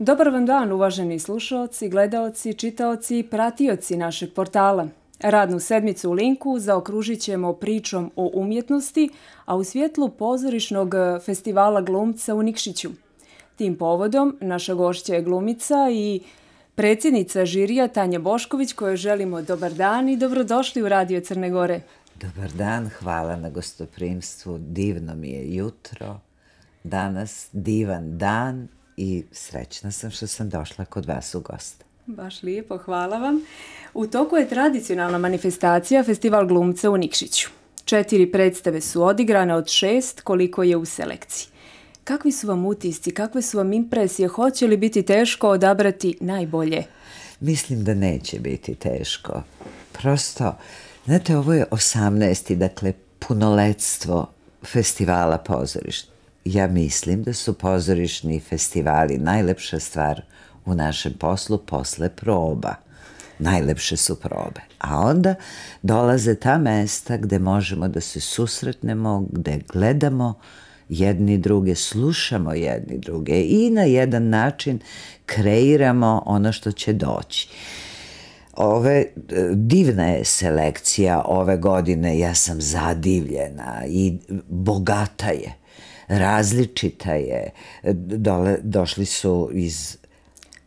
Dobar vam dan, uvaženi slušalci, gledaoci, čitaoci i pratioci našeg portala. Radnu sedmicu u Linku zaokružit ćemo pričom o umjetnosti, a u svjetlu pozorišnog e, festivala glumca u Nikšiću. Tim povodom naša gošća je glumica i predsjednica žirija Tanja Bošković kojoj želimo dobar dan i dobrodošli u Radio Crne Gore. Dobar dan, hvala na gostoprimstvu, divno mi je jutro. Danas divan dan i srećna sam što sam došla kod vas u gost. Baš lijepo, hvala vam. U toku je tradicionalna manifestacija Festival glumca u Nikšiću. Četiri predstave su odigrane od šest koliko je u selekciji. Kakvi su vam utisci, kakve su vam impresije, hoće li biti teško odabrati najbolje? Mislim da neće biti teško. Prosto, znate, ovo je 18. dakle, punoletstvo festivala pozorišta ja mislim da su pozorišni festivali najlepša stvar u našem poslu posle proba. Najlepše su probe. A onda dolaze ta mesta gde možemo da se susretnemo, gde gledamo jedni druge, slušamo jedni druge i na jedan način kreiramo ono što će doći ove e, divna je selekcija ove godine, ja sam zadivljena i bogata je različita je. Dole, došli su iz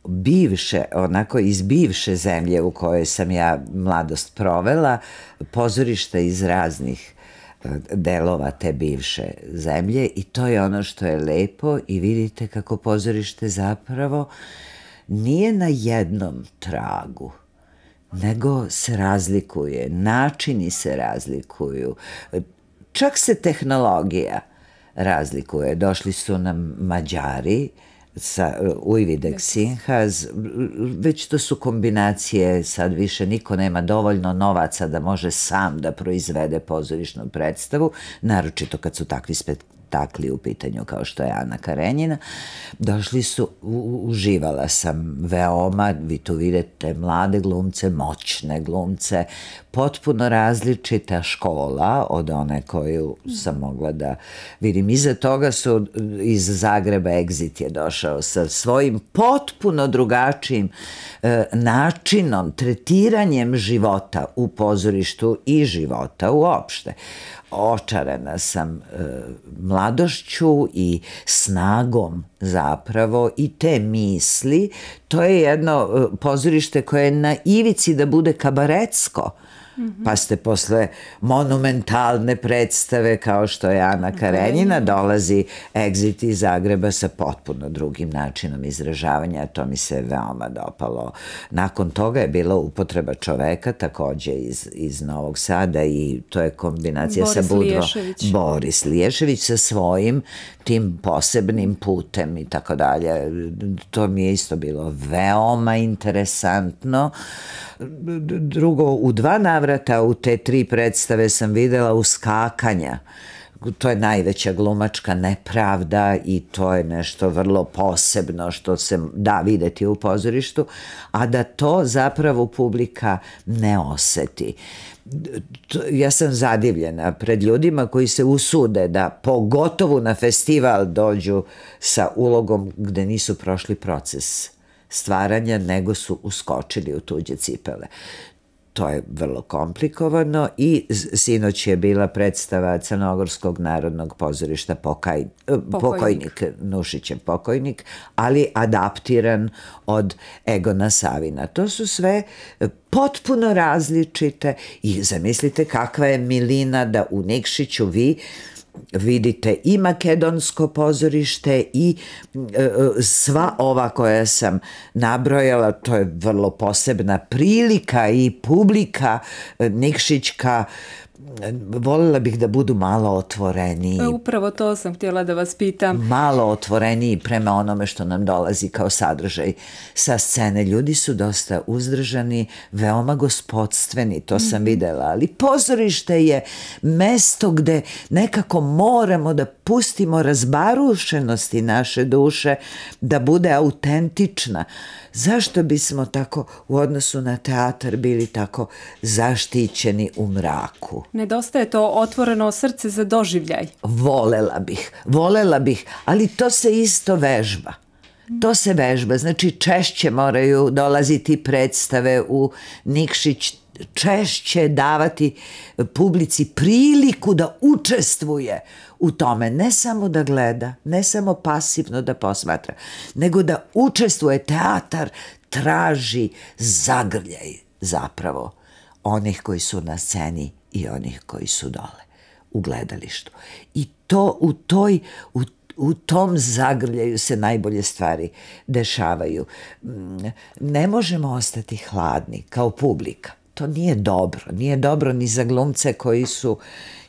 bivše, onako iz bivše zemlje u kojoj sam ja mladost provela, pozorišta iz raznih e, delova te bivše zemlje i to je ono što je lepo i vidite kako pozorište zapravo nije na jednom tragu nego se razlikuje, načini se razlikuju, čak se tehnologija razlikuje. Došli su nam Mađari, sa uh, Ujvidek Sinhaz, već to su kombinacije, sad više niko nema dovoljno novaca da može sam da proizvede pozorišnu predstavu, naročito kad su takvi spektakli u pitanju kao što je Ana Karenjina. Došli su, uživala sam veoma, vi tu vidite mlade glumce, moćne glumce, potpuno različita škola od one koju sam mogla da vidim. Iza toga su iz Zagreba Exit je došao sa svojim potpuno drugačijim e, načinom, tretiranjem života u pozorištu i života uopšte očarana sam e, mladošću i snagom zapravo i te misli. To je jedno e, pozorište koje je na ivici da bude kabaretsko. Pa ste posle monumentalne predstave kao što je Ana da. Karenjina dolazi Exit iz Zagreba sa potpuno drugim načinom izražavanja, to mi se veoma dopalo. Nakon toga je bila upotreba čoveka takođe iz, iz Novog Sada i to je kombinacija Boris sa Budro. Liješević. Boris Liješević sa svojim tim posebnim putem i tako dalje. To mi je isto bilo veoma interesantno. Uh, drugo, u dva navrata u te tri predstave sam videla uskakanja to je najveća glumačka nepravda i to je nešto vrlo posebno što se da videti u pozorištu, a da to zapravo publika ne oseti. Ja sam zadivljena pred ljudima koji se usude da pogotovo na festival dođu sa ulogom gde nisu prošli proces stvaranja, nego su uskočili u tuđe cipele. To je vrlo komplikovano i sinoć je bila predstava Crnogorskog narodnog pozorišta Pokaj, eh, pokojnik. pokojnik, Nušićev pokojnik, ali adaptiran od Egona Savina. To su sve eh, potpuno različite i zamislite kakva je milina da u Nikšiću vi vidite i makedonsko pozorište i e, e, sva ova koja sam nabrojala, to je vrlo posebna prilika i publika e, Nikšićka volila bih da budu malo otvoreni. E, upravo to sam htjela da vas pitam. Malo otvoreniji prema onome što nam dolazi kao sadržaj sa scene. Ljudi su dosta uzdržani, veoma gospodstveni, to sam mhm. videla, ali pozorište je mesto gde nekako moramo da pustimo razbarušenosti naše duše, da bude autentična. Zašto bismo tako u odnosu na teatar bili tako zaštićeni u mraku? Nedostaje to otvoreno srce za doživljaj. Volela bih, volela bih, ali to se isto vežba. To se vežba, znači češće moraju dolaziti predstave u Nikšić, češće davati publici priliku da učestvuje u tome, ne samo da gleda, ne samo pasivno da posmatra, nego da učestvuje teatar, traži zagrljaj zapravo onih koji su na sceni i onih koji su dole u gledalištu. I to u toj, u u tom zagrljaju se najbolje stvari dešavaju. Mm, ne možemo ostati hladni kao publika. To nije dobro. Nije dobro ni za glumce koji su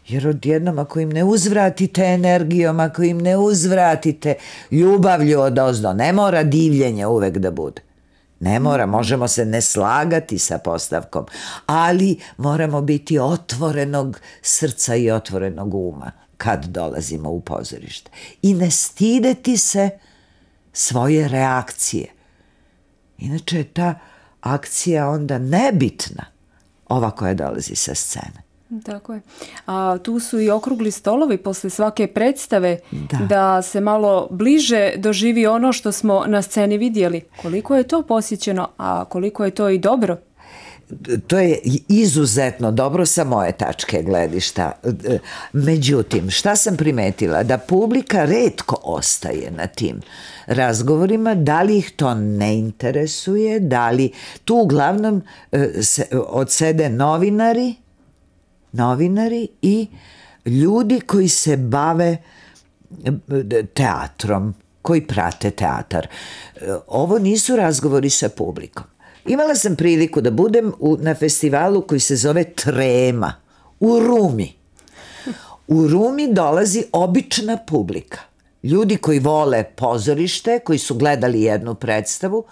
Jer odjednom ako im ne uzvratite energijom, ako im ne uzvratite ljubavlju od ozdo, ne mora divljenje uvek da bude. Ne mora, možemo se ne slagati sa postavkom, ali moramo biti otvorenog srca i otvorenog uma kad dolazimo u pozorište. I ne stideti se svoje reakcije. Inače je ta akcija onda nebitna, ova koja dolazi sa scene. Tako je. A tu su i okrugli stolovi posle svake predstave da. da se malo bliže doživi ono što smo na sceni vidjeli. Koliko je to posjećeno, a koliko je to i dobro? to je izuzetno dobro sa moje tačke gledišta. Međutim, šta sam primetila? Da publika redko ostaje na tim razgovorima, da li ih to ne interesuje, da li tu uglavnom e, se, odsede novinari novinari i ljudi koji se bave e, teatrom, koji prate teatar. E, ovo nisu razgovori sa publikom. Imala sam priliku da budem u, na festivalu koji se zove Trema u Rumi. U Rumi dolazi obična publika. Ljudi koji vole pozorište, koji su gledali jednu predstavu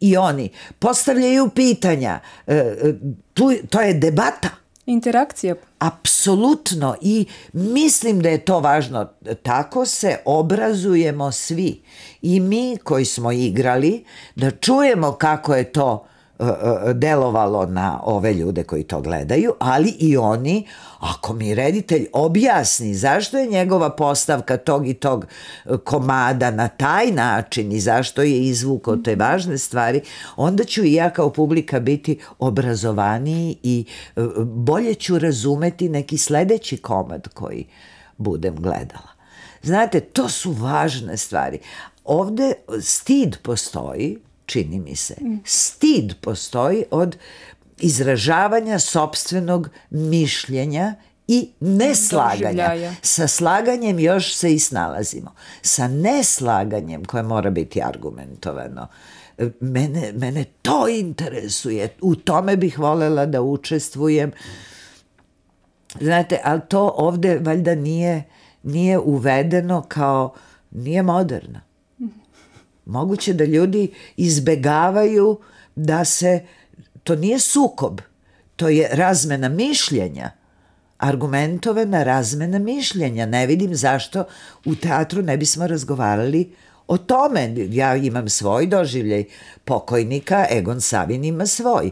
i oni postavljaju pitanja. E, e tu, to je debata interakcija. Apsolutno i mislim da je to važno. Tako se obrazujemo svi. I mi koji smo igrali, da čujemo kako je to E, e, delovalo na ove ljude koji to gledaju, ali i oni, ako mi reditelj objasni zašto je njegova postavka tog i tog e, komada na taj način i zašto je izvukao te mhm. važne stvari, onda ću i ja kao publika biti obrazovaniji i bolje ću razumeti neki sledeći komad koji budem gledala. Znate, to su važne stvari. Ovde stid postoji, čini mi se. Stid postoji od izražavanja sobstvenog mišljenja i neslaganja. Sa slaganjem još se i snalazimo. Sa neslaganjem koje mora biti argumentovano. Mene, mene to interesuje. U tome bih volela da učestvujem. Znate, ali to ovde valjda nije, nije uvedeno kao, nije moderno. Moguće da ljudi izbegavaju da se, to nije sukob, to je razmena mišljenja, argumentovana razmena mišljenja. Ne vidim zašto u teatru ne bismo razgovarali o tome. Ja imam svoj doživljaj pokojnika, Egon Savin ima svoj.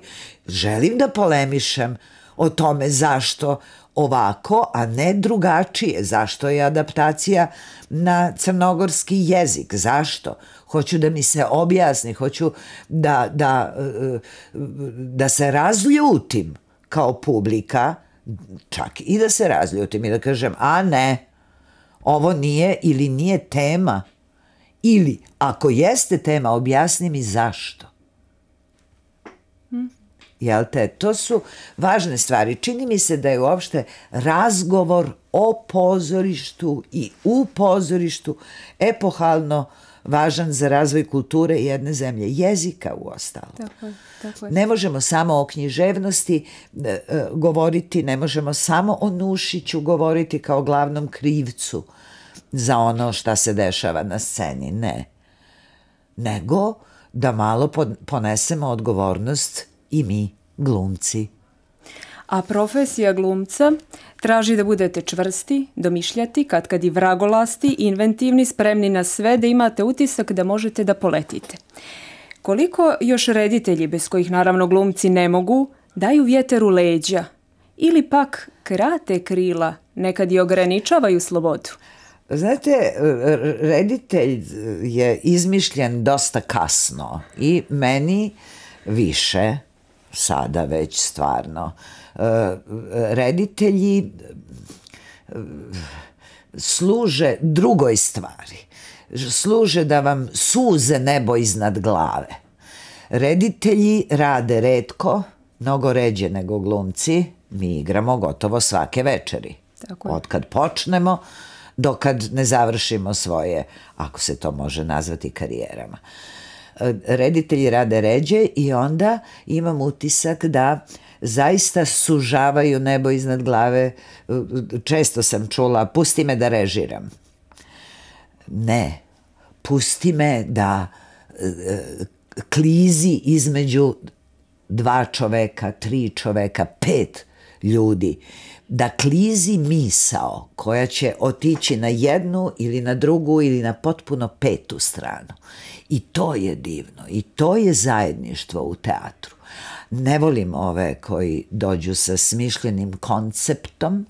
Želim da polemišem o tome zašto ovako, a ne drugačije. Zašto je adaptacija na crnogorski jezik? Zašto? hoću da mi se objasni, hoću da, da, da se razljutim kao publika, čak i da se razljutim i da kažem, a ne, ovo nije ili nije tema, ili ako jeste tema, objasni mi zašto. Jel te? To su važne stvari. Čini mi se da je uopšte razgovor o pozorištu i u pozorištu epohalno uh, važan za razvoj kulture jedne zemlje, jezika u uostalo. Tako je, tako je. Ne možemo samo o književnosti e, e, govoriti, ne možemo samo o Nušiću govoriti kao glavnom krivcu za ono šta se dešava na sceni, ne. Nego da malo ponesemo odgovornost i mi, glumci a profesija glumca traži da budete čvrsti, domišljati, kad kad i vragolasti, inventivni, spremni na sve, da imate utisak da možete da poletite. Koliko još reditelji, bez kojih naravno glumci ne mogu, daju vjeteru leđa ili pak krate krila, nekad i ograničavaju slobodu? Znate, reditelj je izmišljen dosta kasno i meni više sada već stvarno. Uh, E, reditelji e, služe drugoj stvari. Služe da vam suze nebo iznad glave. Reditelji rade redko, mnogo ređe nego glumci. Mi igramo gotovo svake večeri. Tako je. Od kad počnemo, dokad ne završimo svoje, ako se to može nazvati, karijerama. E, reditelji rade ređe i onda imam utisak da uh, zaista sužavaju nebo iznad glave. Često sam čula, pusti me da režiram. Ne, pusti me da e, klizi između dva čoveka, tri čoveka, pet ljudi. Da klizi misao koja će otići na jednu ili na drugu ili na potpuno petu stranu. I to je divno i to je zajedništvo u teatru ne volim ove koji dođu sa smišljenim konceptom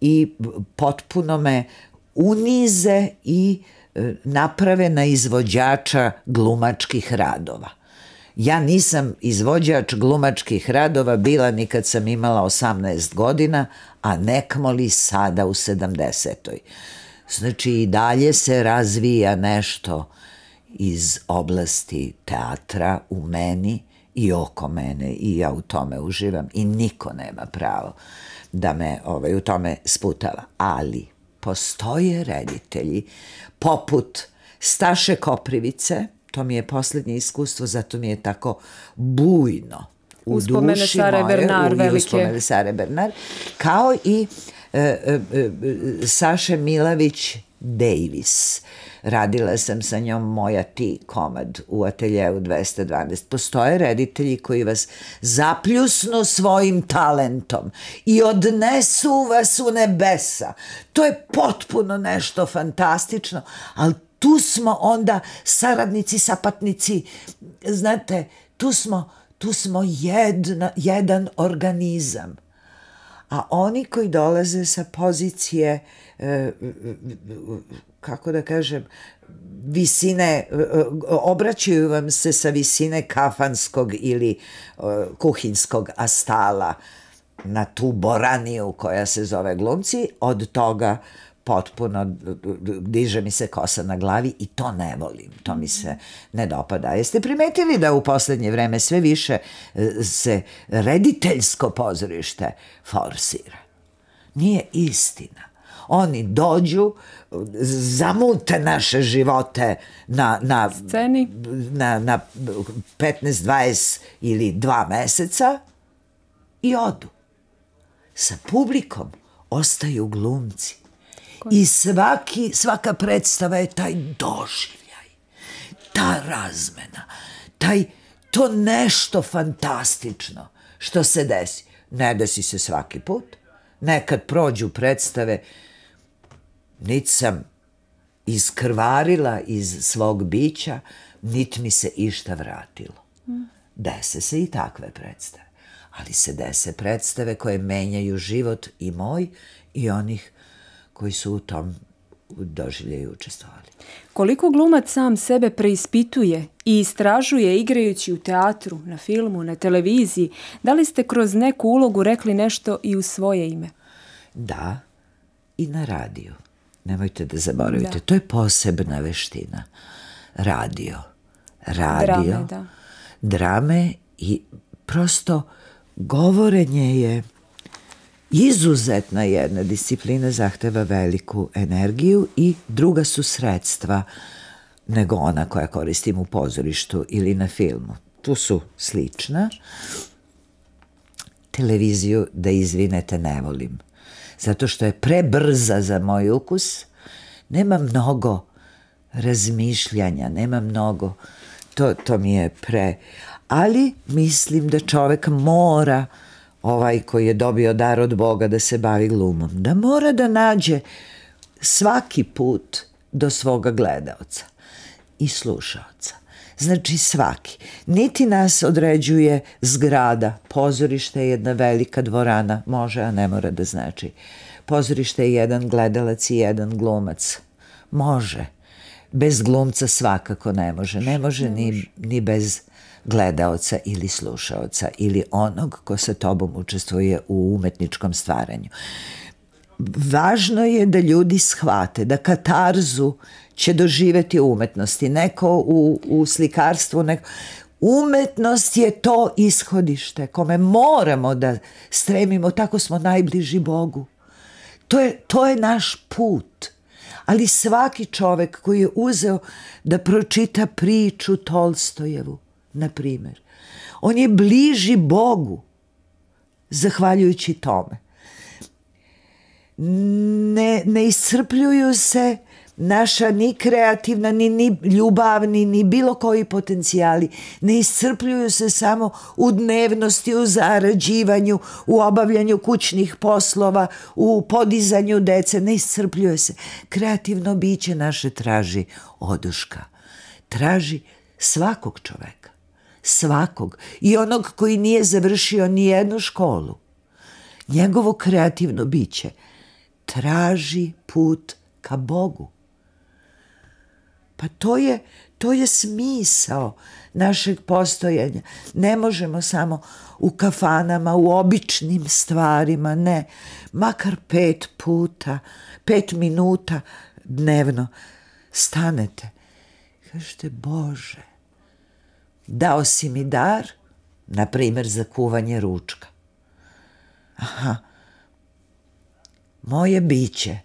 i potpuno me unize i e, naprave na izvođača glumačkih radova. Ja nisam izvođač glumačkih radova bila ni kad sam imala 18 godina, a nekmoli sada u 70. Znači i dalje se razvija nešto iz oblasti teatra u meni i oko mene i ja u tome uživam i niko nema pravo da me ovaj, u tome sputava. Ali postoje reditelji poput Staše Koprivice, to mi je poslednje iskustvo, zato mi je tako bujno u uspomene duši Sare moje, Bernar, u, velike. uspomene Sare Bernard, kao i e, e, e, Saše Milavić Davis. Radila sam sa njom Moja ti komad u ateljeu 212. Postoje reditelji koji vas zapljusnu svojim talentom i odnesu vas u nebesa. To je potpuno nešto fantastično, ali tu smo onda saradnici, sapatnici, znate, tu smo, tu smo jedna, jedan organizam. A oni koji dolaze sa pozicije uh, kako da kažem, visine, obraćaju vam se sa visine kafanskog ili e, kuhinskog astala na tu boraniju koja se zove glumci, od toga potpuno diže mi se kosa na glavi i to ne volim, to mi se ne dopada. Jeste primetili da u poslednje vreme sve više e, se rediteljsko pozorište forsira? Nije istina Oni dođu, zamute naše živote na, na, Sceni. na, na 15, 20 ili 2 meseca i odu. Sa publikom ostaju glumci. I svaki, svaka predstava je taj doživljaj, ta razmena, taj, to nešto fantastično što se desi. Ne desi se svaki put. Nekad prođu predstave nit sam iskrvarila iz svog bića, nit mi se išta vratilo. Dese se i takve predstave. Ali se dese predstave koje menjaju život i moj i onih koji su u tom doživljaju učestvovali. Koliko glumac sam sebe preispituje i istražuje igrajući u teatru, na filmu, na televiziji, da li ste kroz neku ulogu rekli nešto i u svoje ime? Da, i na radiju nemojte da zaboravite, da. to je posebna veština. Radio, radio, drame, da. drame i prosto govorenje je izuzetna jedna disciplina zahteva veliku energiju i druga su sredstva nego ona koja koristim u pozorištu ili na filmu. Tu su slična. Televiziju, da izvinete, ne volim zato što je prebrza za moj ukus, nema mnogo razmišljanja, nema mnogo, to, to mi je pre. Ali mislim da čovek mora, ovaj koji je dobio dar od Boga da se bavi glumom, da mora da nađe svaki put do svoga gledaoca i slušaoca. Znači svaki. Niti nas određuje zgrada. Pozorište je jedna velika dvorana. Može, a ne mora da znači. Pozorište je jedan gledalac i jedan glumac. Može. Bez glumca svakako ne može. Ne može ni, ni bez gledaoca ili slušaoca ili onog ko sa tobom učestvuje u umetničkom stvaranju. Važno je da ljudi shvate da katarzu će doživeti u umetnosti. Neko u, u slikarstvu, neko... Umetnost je to ishodište kome moramo da stremimo, tako smo najbliži Bogu. To je, to je naš put. Ali svaki čovek koji je uzeo da pročita priču Tolstojevu, na primjer, on je bliži Bogu zahvaljujući tome. Ne, ne iscrpljuju se naša ni kreativna, ni, ni ljubavni, ni bilo koji potencijali ne iscrpljuju se samo u dnevnosti, u zarađivanju, u obavljanju kućnih poslova, u podizanju dece, ne iscrpljuje se. Kreativno biće naše traži oduška, traži svakog čoveka, svakog i onog koji nije završio ni jednu školu. Njegovo kreativno biće traži put ka Bogu. Pa to je, to je smisao našeg postojanja. Ne možemo samo u kafanama, u običnim stvarima, ne. Makar pet puta, pet minuta dnevno stanete. Kažete, Bože, dao si mi dar, na primer za kuvanje ručka. Aha, moje biće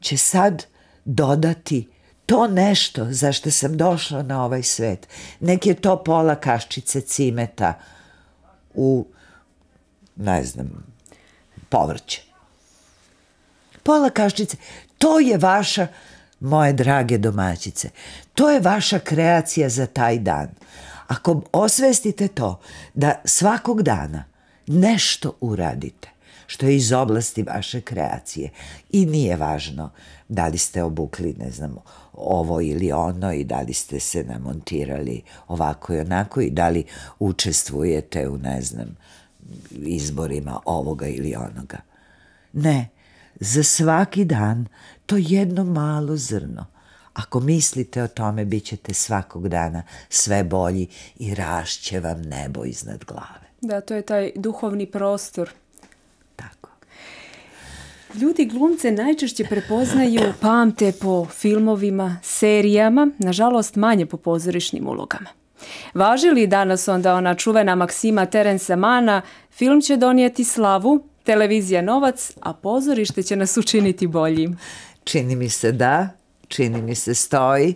će sad dodati to nešto za što sam došla na ovaj svet, nek je to pola kaščice cimeta u, ne znam, povrće. Pola kaščice, to je vaša, moje drage domaćice, to je vaša kreacija za taj dan. Ako osvestite to da svakog dana nešto uradite, što je iz oblasti vaše kreacije i nije važno da li ste obukli, ne znamo, ovo ili ono i da li ste se namontirali ovako i onako i da li učestvujete u, ne znam, izborima ovoga ili onoga. Ne, za svaki dan to jedno malo zrno. Ako mislite o tome, bit ćete svakog dana sve bolji i rašće vam nebo iznad glave. Da, to je taj duhovni prostor Ljudi glumce najčešće prepoznaju, pamte po filmovima, serijama, nažalost manje po pozorišnim ulogama. Važi li danas onda ona čuvena maksima Terensa Mana, film će donijeti slavu, televizija novac, a pozorište će nas učiniti boljim? Čini mi se da, čini mi se stoji.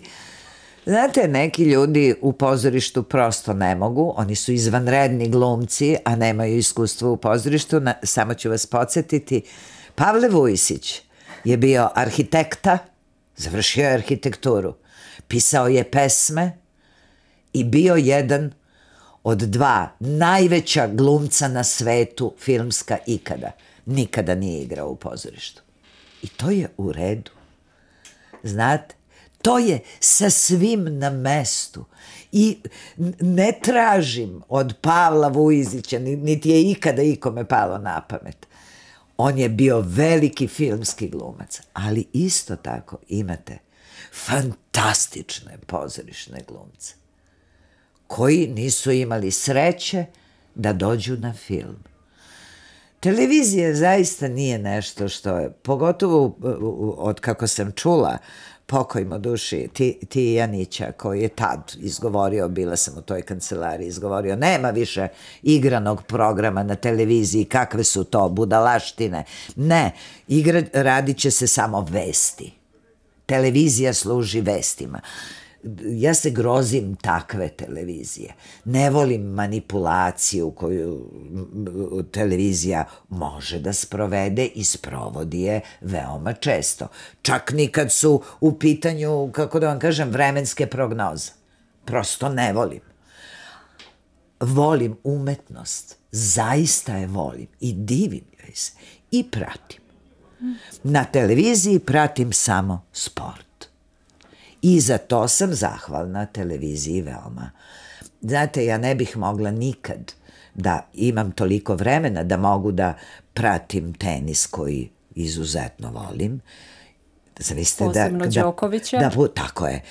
Znate, neki ljudi u pozorištu prosto ne mogu, oni su izvanredni glumci, a nemaju iskustva u pozorištu. Na, samo ću vas podsjetiti, uh, Pavle Vujsić je bio arhitekta, završio je arhitekturu, pisao je pesme i bio jedan od dva najveća glumca na svetu filmska ikada. Nikada nije igrao u pozorištu. I to je u redu. Znate, to je sa svim na mestu. I ne tražim od Pavla Vujizića, niti je ikada ikome palo na pamet, on je bio veliki filmski glumac, ali isto tako imate fantastične pozorišne glumce koji nisu imali sreće da dođu na film. Televizija zaista nije nešto što je, pogotovo od kako sam čula pokojmo duši ti, ti Tijanića koji je tad izgovorio, bila sam u toj kancelariji, izgovorio nema više igranog programa na televiziji, kakve su to budalaštine. Ne, igra, radit će se samo vesti. Televizija služi vestima ja se grozim takve televizije. Ne volim manipulaciju koju televizija može da sprovede i sprovodi je veoma često. Čak ni kad su u pitanju, kako da vam kažem, vremenske prognoze. Prosto ne volim. Volim umetnost. Zaista je volim i divim joj se. I pratim. Na televiziji pratim samo sport I za to sam zahvalna televiziji veoma. Znate, ja ne bih mogla nikad da imam toliko vremena da mogu da pratim tenis koji izuzetno volim. Zaviste da- Posebno da, Đokovića. Da, da, tako je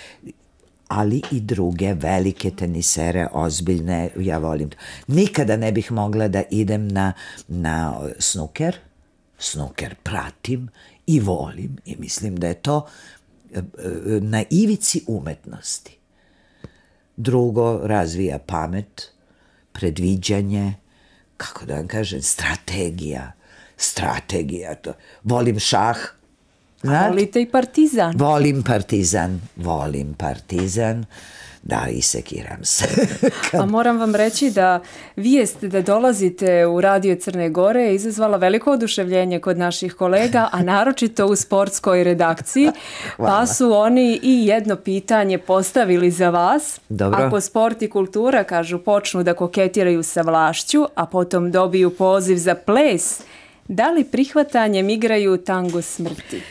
ali i druge velike tenisere, ozbiljne, ja volim. Nikada ne bih mogla da idem na, na snuker, snuker pratim i volim i mislim da je to na ivici umetnosti. Drugo, razvija pamet, predviđanje, kako da vam kažem, strategija. Strategija to. Volim šah. Znate? A volite i partizan. Volim partizan, volim partizan. Uh, da isekiram se. A moram vam reći da vijest da dolazite u Radio Crne Gore je izazvala veliko oduševljenje kod naših kolega, a naročito u sportskoj redakciji, pa su oni i jedno pitanje postavili za vas. Dobro. Ako sport i kultura, kažu, počnu da koketiraju sa vlašću, a potom dobiju poziv za ples, da li prihvatanjem igraju tango smrti?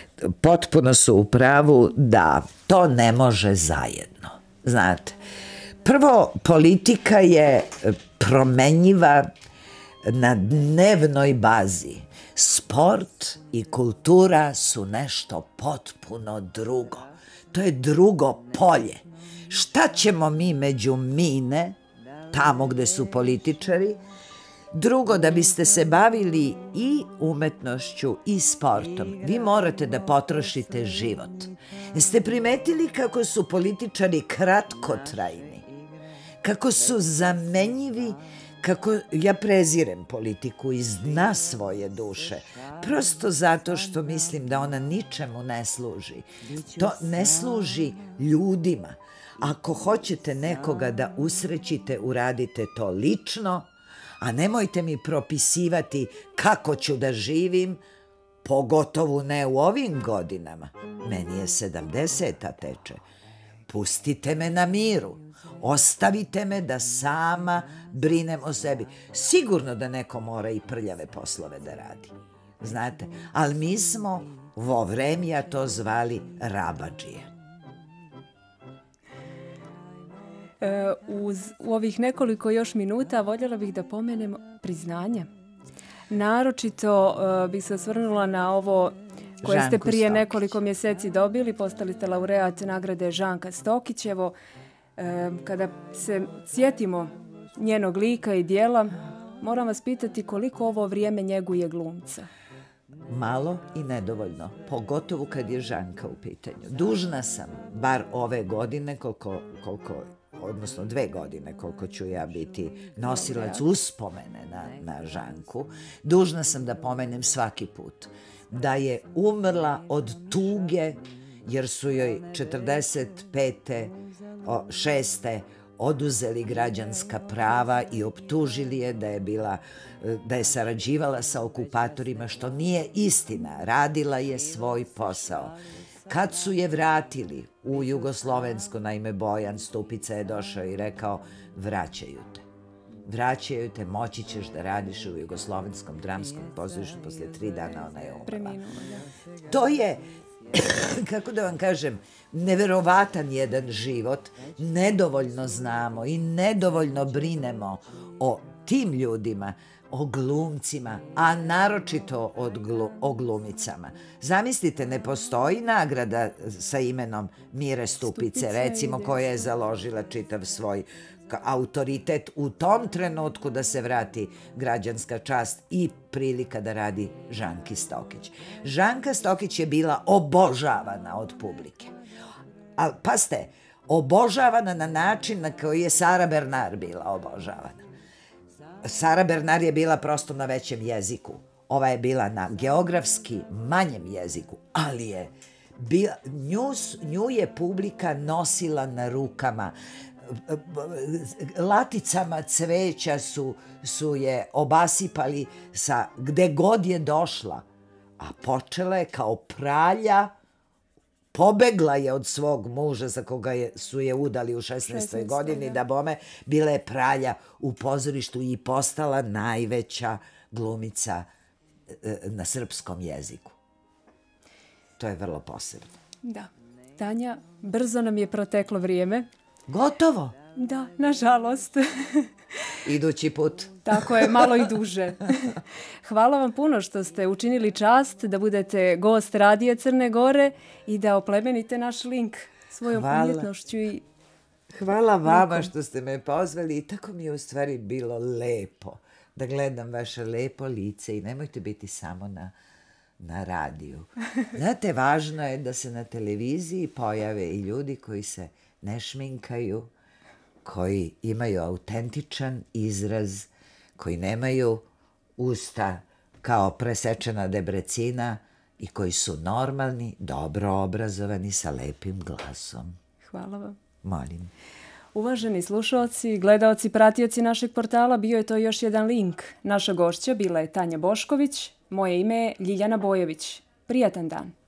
Potpuno su u pravu da to ne može zajedno znate. Prvo, politika je e, promenjiva na dnevnoj bazi. Sport i kultura su nešto potpuno drugo. To je drugo polje. Šta ćemo mi među mine, tamo gde su političari, Drugo, da biste se bavili i umetnošću i sportom, vi morate da potrošite život. Jeste primetili kako su političari kratkotrajni? Kako su zamenjivi? Kako ja prezirem politiku iz dna svoje duše, prosto zato što mislim da ona ničemu ne služi. To ne služi ljudima. Ako hoćete nekoga da usrećite, uradite to lično, a nemojte mi propisivati kako ću da živim, Pogotovo ne u ovim godinama. Meni je sedamdeseta teče. Pustite me na miru. Ostavite me da sama brinem o sebi. Sigurno da neko mora i prljave poslove da radi. Znate, ali mi smo vo vremija to zvali rabađije. E, uz, u ovih nekoliko još minuta voljela bih da pomenem priznanje Naročito uh, bih se osvrnula na ovo koje Žanku ste prije Stokić. nekoliko mjeseci dobili. Postali ste laureat nagrade Žanka Stokićevo. Evo, eh, kada se sjetimo njenog lika i dijela, moram vas pitati koliko ovo vrijeme njeguje glumca? Malo i nedovoljno, pogotovo kad je Žanka u pitanju. Dužna sam, bar ove godine, koliko, koliko odnosno dve godine koliko ću ja biti nosilac uspomene na, na Žanku, dužna sam da pomenem svaki put da je umrla od tuge jer su joj 45. O, 6 oduzeli građanska prava i optužili je da je bila e, da je sarađivala sa okupatorima što nije istina radila je svoj posao Kad su je vratili u Jugoslovensko, naime Bojan Stupica je došao i rekao vraćaju te. Vraćaju te, moći ćeš da radiš u Jugoslovenskom dramskom pozorištu posle tri dana ona je umrla. Da. To je, kako da vam kažem, neverovatan jedan život. Nedovoljno znamo i nedovoljno brinemo o tim ljudima o glumcima, a naročito od glu, o glumicama. Zamislite, ne postoji nagrada sa imenom Mire Stupice, Stupice recimo, koja je založila čitav svoj autoritet u tom trenutku da se vrati građanska čast i prilika da radi Žanki Stokić. Žanka Stokić je bila obožavana od publike. Al, pa ste, obožavana na način na koji je Sara Bernard bila obožavana. Sara Bernard je bila prosto na većem jeziku. Ova je bila na geografski manjem jeziku, ali je bila, nju, nju je publika nosila na rukama laticama cveća su, su je obasipali sa gde god je došla. A počela je kao pralja Pobegla je od svog muža za koga je, su je udali u 16. 16. godini, da. da bome, bila je pralja u pozorištu i postala najveća glumica e, na srpskom jeziku. To je vrlo posebno. Da. Tanja, brzo nam je proteklo vrijeme. Gotovo. Da, nažalost. Idući put. Tako je, malo i duže. Hvala vam puno što ste učinili čast da budete gost Radije Crne Gore i da oplemenite naš link svojom Hvala. umjetnošću i Hvala vama što ste me pozvali i tako mi je u stvari bilo lepo da gledam vaše lepo lice i nemojte biti samo na, na radiju. Znate, važno je da se na televiziji pojave i ljudi koji se ne šminkaju, koji imaju autentičan izraz, koji nemaju usta kao presečena debrecina i koji su normalni, dobro obrazovani sa lepim glasom. Hvala vam. Molim. Uvaženi slušalci, gledaoci, pratioci našeg portala, bio je to još jedan link. Naša gošća bila je Tanja Bošković, moje ime je Ljiljana Bojević. Prijatan dan.